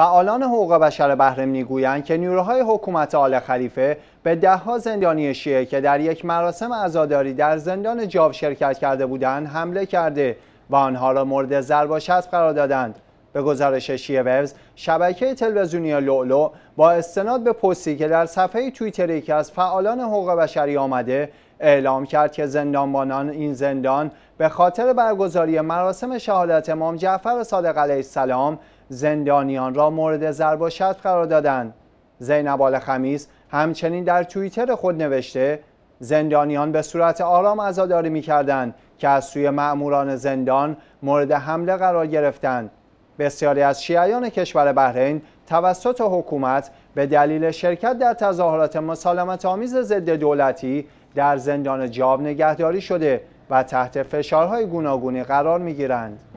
فعالان حقوق بشر بهرم میگویند که نیروهای حکومت آل خلیفه به دهها زندانی شیعه که در یک مراسم عزاداری در زندان جاو شرکت کرده بودند حمله کرده و آنها را مورد ضرب و شتم قرار دادند به گزارش شیعه ورز، شبکه تلویزیونی لولو با استناد به پستی که در صفحه توییتر که از فعالان حقوق بشری آمده اعلام کرد که زندانبانان این زندان به خاطر برگزاری مراسم شهادت امام جعفر صادق علیه السلام زندانیان را مورد ضرب و شتم قرار دادند زینب آل خمیس همچنین در توییتر خود نوشته زندانیان به صورت آرام عزاداری میکردند که از سوی مأموران زندان مورد حمله قرار گرفتند بسیاری از شیعیان کشور بحرین توسط حکومت به دلیل شرکت در تظاهرات مسالمت آمیز ضد دولتی در زندان جاب نگهداری شده و تحت فشارهای گوناگونی قرار می گیرند.